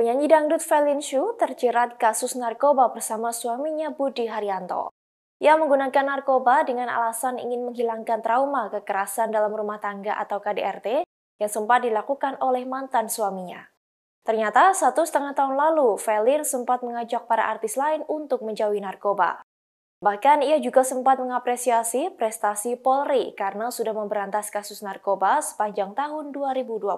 Penyanyi dangdut Felin Shu terjerat kasus narkoba bersama suaminya Budi Haryanto. Ia menggunakan narkoba dengan alasan ingin menghilangkan trauma kekerasan dalam rumah tangga atau KDRT yang sempat dilakukan oleh mantan suaminya. Ternyata satu setengah tahun lalu, Felin sempat mengajak para artis lain untuk menjauhi narkoba. Bahkan ia juga sempat mengapresiasi prestasi Polri karena sudah memberantas kasus narkoba sepanjang tahun 2020.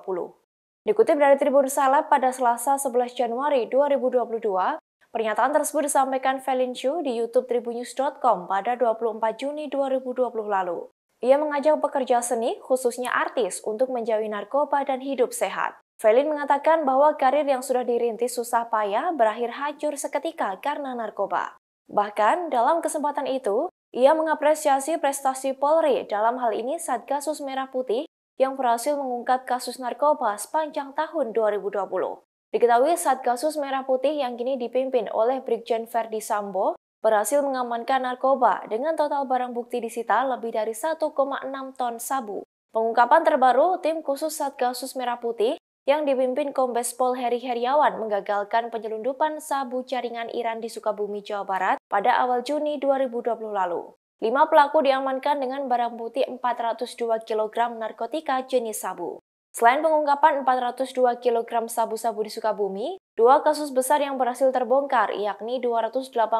Dikutip dari Tribun Saleh pada Selasa 11 Januari 2022, pernyataan tersebut disampaikan Felin Chu di YouTube tribunnews.com pada 24 Juni 2020 lalu. Ia mengajak pekerja seni, khususnya artis, untuk menjauhi narkoba dan hidup sehat. Felin mengatakan bahwa karir yang sudah dirintis susah payah berakhir hancur seketika karena narkoba. Bahkan, dalam kesempatan itu, ia mengapresiasi prestasi Polri dalam hal ini saat kasus Merah Putih yang berhasil mengungkap kasus narkoba sepanjang tahun 2020. Diketahui saat kasus Merah Putih yang kini dipimpin oleh Brigjen Ferdi Sambo berhasil mengamankan narkoba dengan total barang bukti disita lebih dari 1,6 ton sabu. Pengungkapan terbaru, tim khusus Satgasus Merah Putih yang dipimpin Kombes Pol Heri Heriawan menggagalkan penyelundupan sabu jaringan Iran di Sukabumi, Jawa Barat pada awal Juni 2020 lalu. Lima pelaku diamankan dengan barang bukti 402 kg narkotika jenis sabu. Selain pengungkapan 402 kg sabu-sabu di Sukabumi, dua kasus besar yang berhasil terbongkar yakni 288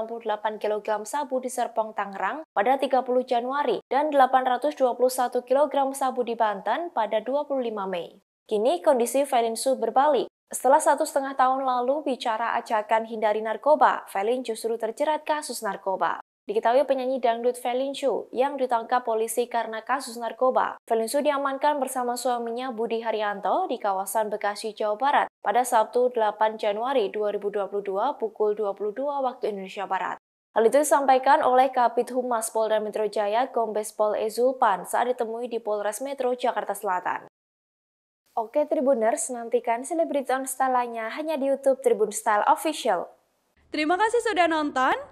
kg sabu di Serpong Tangerang pada 30 Januari dan 821 kg sabu di Banten pada 25 Mei. Kini kondisi Felinsu berbalik. Setelah satu setengah tahun lalu bicara acakan hindari narkoba, Felin justru terjerat kasus narkoba. Diketahui penyanyi dangdut Felin Chu yang ditangkap polisi karena kasus narkoba. Felin Chu diamankan bersama suaminya Budi Haryanto di kawasan Bekasi, Jawa Barat pada Sabtu 8 Januari 2022 pukul 22 waktu Indonesia Barat. Hal itu disampaikan oleh Kapit Humas Polda Metro Jaya Kombes Pol Ezulpan saat ditemui di Polres Metro Jakarta Selatan. Oke Tribuners, nantikan selebriti on hanya di YouTube Tribun Style Official. Terima kasih sudah nonton.